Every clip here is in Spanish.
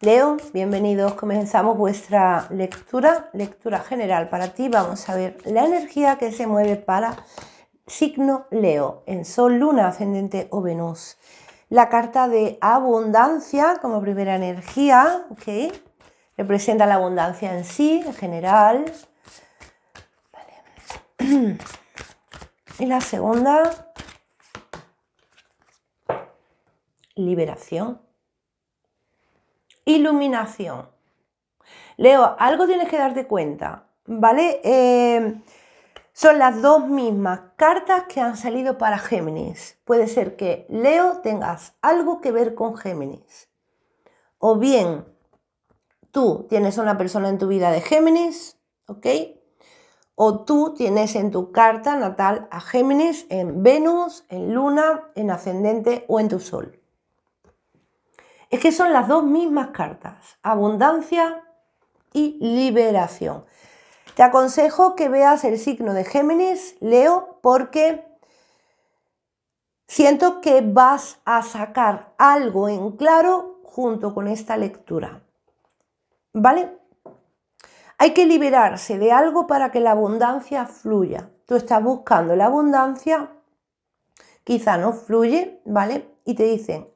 Leo, bienvenidos. Comenzamos vuestra lectura, lectura general para ti. Vamos a ver la energía que se mueve para signo Leo, en Sol, Luna, Ascendente o Venus. La carta de abundancia como primera energía, que representa la abundancia en sí, en general. Y la segunda, liberación iluminación. Leo, algo tienes que darte cuenta, ¿vale? Eh, son las dos mismas cartas que han salido para Géminis. Puede ser que Leo tengas algo que ver con Géminis. O bien tú tienes una persona en tu vida de Géminis, ¿ok? O tú tienes en tu carta natal a Géminis en Venus, en Luna, en Ascendente o en tu Sol. Es que son las dos mismas cartas, abundancia y liberación. Te aconsejo que veas el signo de Géminis, Leo, porque siento que vas a sacar algo en claro junto con esta lectura. ¿Vale? Hay que liberarse de algo para que la abundancia fluya. Tú estás buscando la abundancia, quizá no fluye, ¿vale? Y te dicen,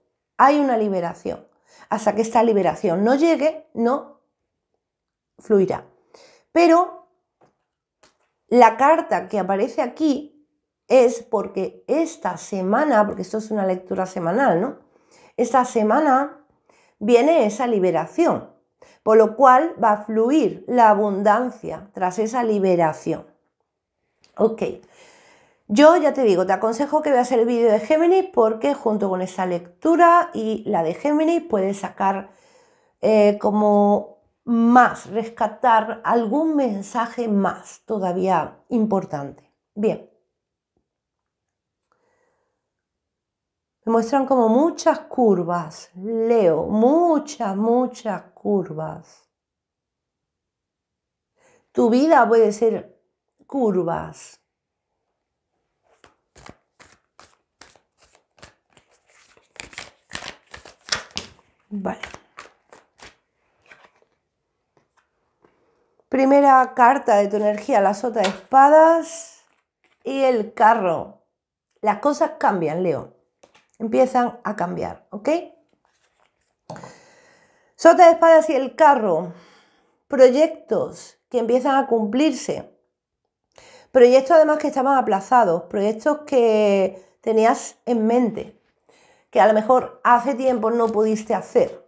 hay una liberación. Hasta que esta liberación no llegue, no fluirá. Pero la carta que aparece aquí es porque esta semana, porque esto es una lectura semanal, ¿no? Esta semana viene esa liberación, por lo cual va a fluir la abundancia tras esa liberación. Ok, yo ya te digo, te aconsejo que veas el vídeo de Géminis porque junto con esa lectura y la de Géminis puedes sacar eh, como más, rescatar algún mensaje más todavía importante. Bien. Me muestran como muchas curvas, Leo, muchas, muchas curvas. Tu vida puede ser curvas, Vale. Primera carta de tu energía, la sota de espadas y el carro. Las cosas cambian, Leo. Empiezan a cambiar, ¿ok? Sota de espadas y el carro. Proyectos que empiezan a cumplirse. Proyectos además que estaban aplazados, proyectos que tenías en mente que a lo mejor hace tiempo no pudiste hacer,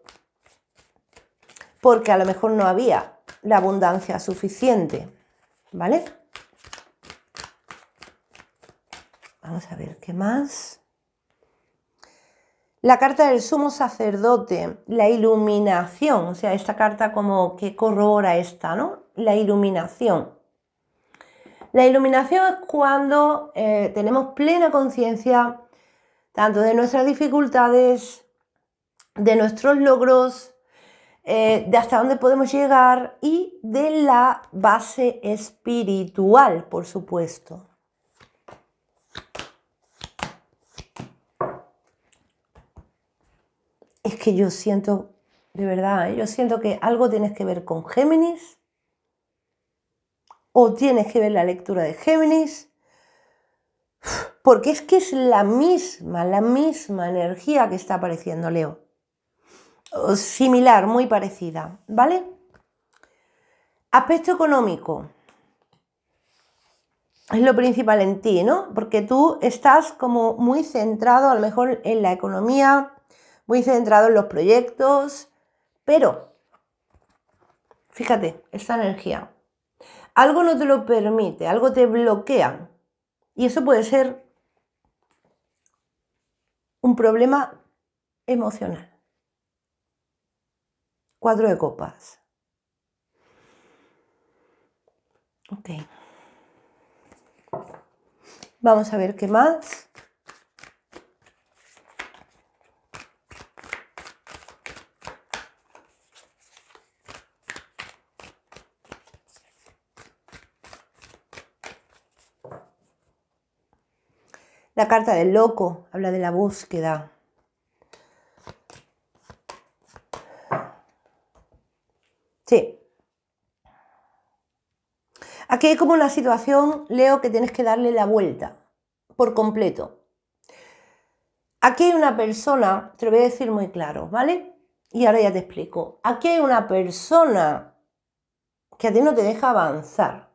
porque a lo mejor no había la abundancia suficiente, ¿vale? Vamos a ver qué más. La carta del sumo sacerdote, la iluminación, o sea, esta carta como que corrobora esta, ¿no? La iluminación. La iluminación es cuando eh, tenemos plena conciencia tanto de nuestras dificultades, de nuestros logros, eh, de hasta dónde podemos llegar y de la base espiritual, por supuesto. Es que yo siento, de verdad, ¿eh? yo siento que algo tienes que ver con Géminis o tienes que ver la lectura de Géminis porque es que es la misma, la misma energía que está apareciendo Leo. similar, muy parecida, ¿vale? Aspecto económico. Es lo principal en ti, ¿no? Porque tú estás como muy centrado a lo mejor en la economía, muy centrado en los proyectos, pero, fíjate, esta energía, algo no te lo permite, algo te bloquea. Y eso puede ser un problema emocional. Cuatro de copas. Ok. Vamos a ver qué más. La carta del loco habla de la búsqueda. Sí. Aquí hay como una situación, Leo, que tienes que darle la vuelta por completo. Aquí hay una persona, te lo voy a decir muy claro, ¿vale? Y ahora ya te explico. Aquí hay una persona que a ti no te deja avanzar,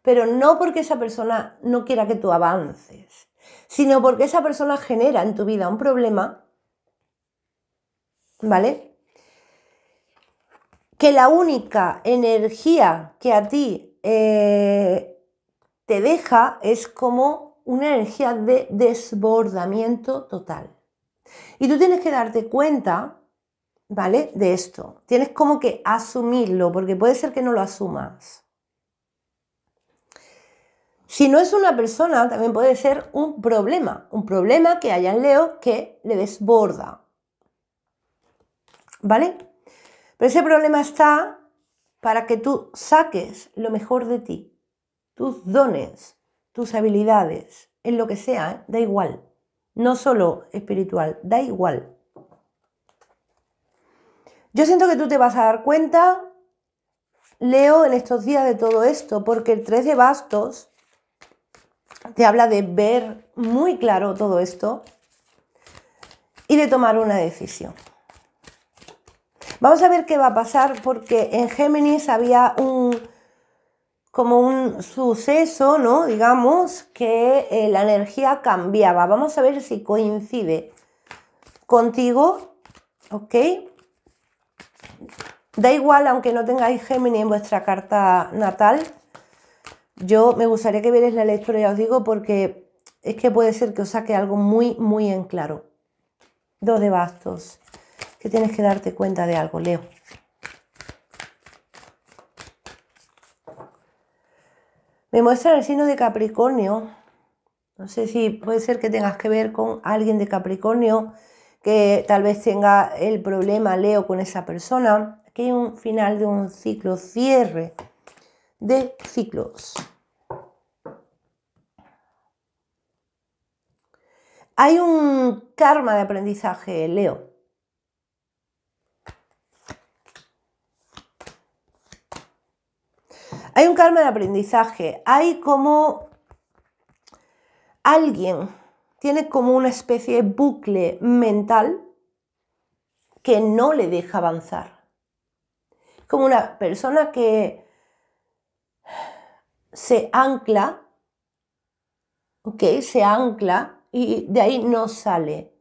pero no porque esa persona no quiera que tú avances, sino porque esa persona genera en tu vida un problema, ¿vale? Que la única energía que a ti eh, te deja es como una energía de desbordamiento total. Y tú tienes que darte cuenta, ¿vale? De esto. Tienes como que asumirlo, porque puede ser que no lo asumas. Si no es una persona, también puede ser un problema, un problema que haya en Leo que le desborda. ¿Vale? Pero ese problema está para que tú saques lo mejor de ti, tus dones, tus habilidades, en lo que sea, ¿eh? da igual. No solo espiritual, da igual. Yo siento que tú te vas a dar cuenta, Leo, en estos días de todo esto, porque el 3 de bastos te habla de ver muy claro todo esto y de tomar una decisión. Vamos a ver qué va a pasar porque en Géminis había un como un suceso, ¿no? Digamos que eh, la energía cambiaba. Vamos a ver si coincide contigo, ¿ok? Da igual aunque no tengáis Géminis en vuestra carta natal, yo me gustaría que vierais la lectura, ya os digo, porque es que puede ser que os saque algo muy, muy en claro. Dos de bastos. Que tienes que darte cuenta de algo, Leo. Me muestra el signo de Capricornio. No sé si puede ser que tengas que ver con alguien de Capricornio que tal vez tenga el problema, Leo, con esa persona. Aquí hay un final de un ciclo, cierre de ciclos. Hay un karma de aprendizaje, Leo. Hay un karma de aprendizaje. Hay como alguien tiene como una especie de bucle mental que no le deja avanzar. Como una persona que se ancla, ¿ok? Se ancla y de ahí no sale.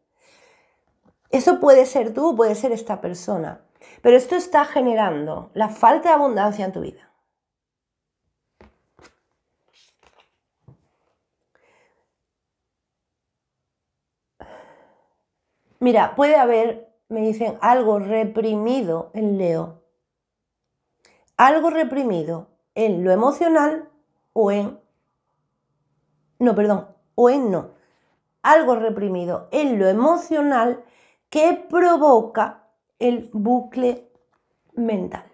Eso puede ser tú, puede ser esta persona, pero esto está generando la falta de abundancia en tu vida. Mira, puede haber, me dicen, algo reprimido en Leo. Algo reprimido en lo emocional o en... No, perdón, o en no. Algo reprimido en lo emocional que provoca el bucle mental.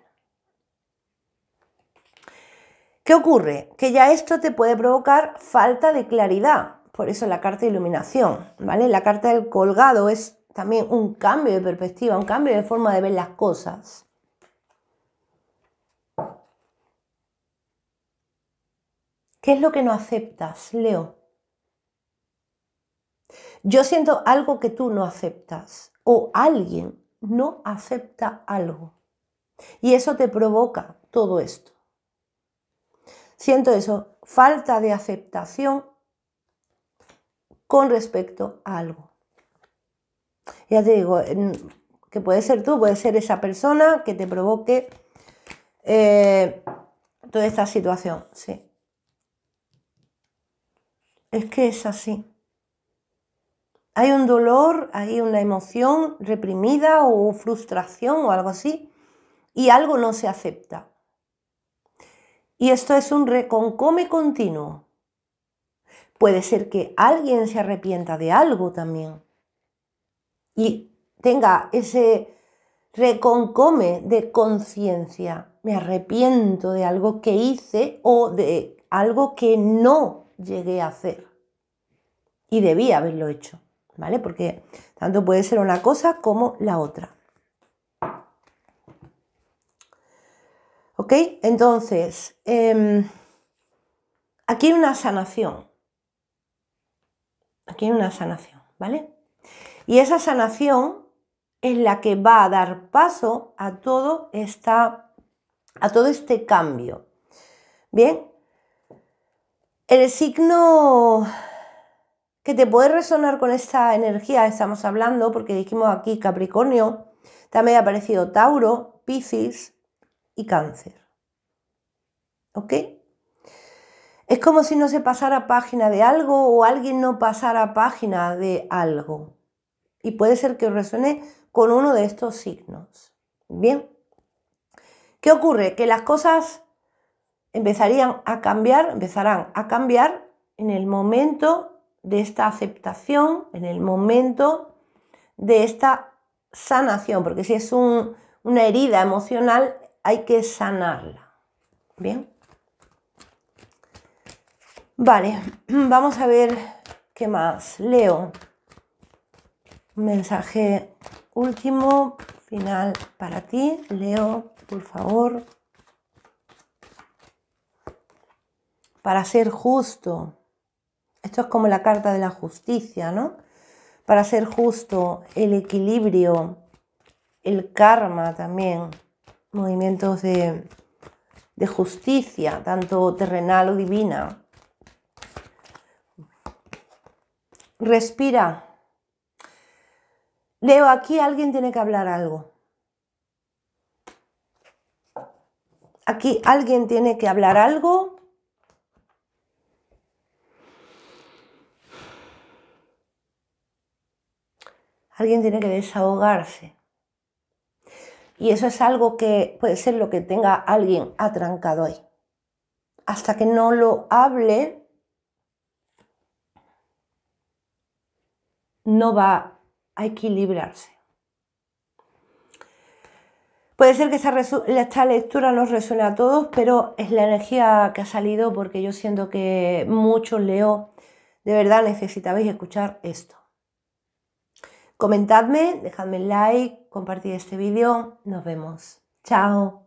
¿Qué ocurre? Que ya esto te puede provocar falta de claridad. Por eso la carta de iluminación, ¿vale? La carta del colgado es también un cambio de perspectiva, un cambio de forma de ver las cosas. ¿Qué es lo que no aceptas, Leo? Yo siento algo que tú no aceptas o alguien no acepta algo. Y eso te provoca todo esto. Siento eso, falta de aceptación con respecto a algo. Ya te digo, que puede ser tú, puede ser esa persona que te provoque eh, toda esta situación, sí. Es que es así. Hay un dolor, hay una emoción reprimida o frustración o algo así, y algo no se acepta. Y esto es un reconcome continuo. Puede ser que alguien se arrepienta de algo también y tenga ese reconcome de conciencia. Me arrepiento de algo que hice o de algo que no llegué a hacer. Y debía haberlo hecho, ¿vale? Porque tanto puede ser una cosa como la otra. ¿Ok? Entonces, em, aquí hay una sanación. Aquí hay una sanación, ¿vale? Y esa sanación es la que va a dar paso a todo, esta, a todo este cambio. Bien, el signo que te puede resonar con esta energía estamos hablando, porque dijimos aquí Capricornio, también ha aparecido Tauro, Piscis y Cáncer. ¿Ok? Es como si no se pasara página de algo o alguien no pasara página de algo. Y puede ser que resuene con uno de estos signos. Bien. ¿Qué ocurre? Que las cosas empezarían a cambiar, empezarán a cambiar en el momento de esta aceptación, en el momento de esta sanación, porque si es una herida emocional hay que sanarla. Bien. Vale, vamos a ver qué más. Leo. Mensaje último, final para ti. Leo, por favor. para ser justo. Esto es como la carta de la justicia, ¿no? Para ser justo, el equilibrio, el karma también, movimientos de, de justicia, tanto terrenal o divina. Respira. Leo, aquí alguien tiene que hablar algo. Aquí alguien tiene que hablar algo Alguien tiene que desahogarse. Y eso es algo que puede ser lo que tenga alguien atrancado ahí. Hasta que no lo hable, no va a equilibrarse. Puede ser que esta, lectura nos resuene a todos, pero es la energía que ha salido porque yo siento que muchos leo. De verdad necesitabais escuchar esto. Comentadme, dejadme like, compartid este vídeo. Nos vemos. Chao.